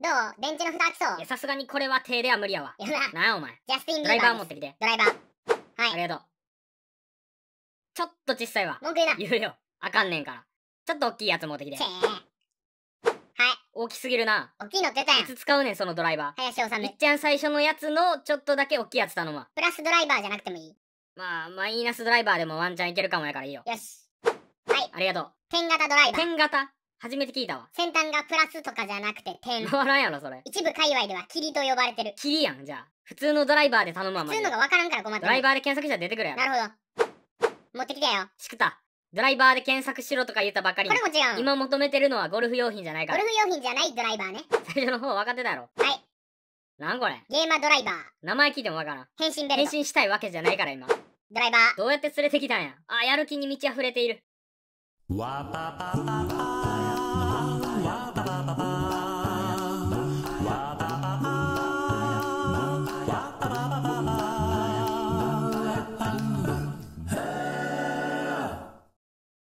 どう電池の蓋開きそういや、さすがにこれは手では無理やわ。やなあ、お前。ジャスティン・ビーバー。ドライバー持ってきて。ドライバー。はい。ありがとう。ちょっと小さいわ。文句言うな。言うよ。あかんねんから。ちょっと大きいやつ持ってきて。はい。大きすぎるな。大きいの出たやん。いつ使うねん、そのドライバー。林修。いっちゃん最初のやつのちょっとだけ大きいやつ頼むわ。プラスドライバーじゃなくてもいいまあ、マイナスドライバーでもワンチャンいけるかもやからいいよ。よし。はい。ありがとう。ペン型ドライバー。ペン型初めて聞いたわ。先端がプラスとかじゃなくて点。回らんやろ、それ。一部界隈では霧と呼ばれてる。霧やん、じゃあ。普通のドライバーで頼むわ、普通のがわからんから困ってる。ドライバーで検索したら出てくるやろ。なるほど。持ってきたよ。しくた。ドライバーで検索しろとか言ったばかりこれも違う。今求めてるのはゴルフ用品じゃないから。ゴルフ用品じゃないドライバーね。最初の方分かってたやろ。はい。なんこれゲーマードライバー。名前聞いてもわからん。変身ベルト。変身したいわけじゃないから今。ドライバー。どうやって連れてきたんや。あ、やる気に満ち溢れている。わぱぱぱぱ。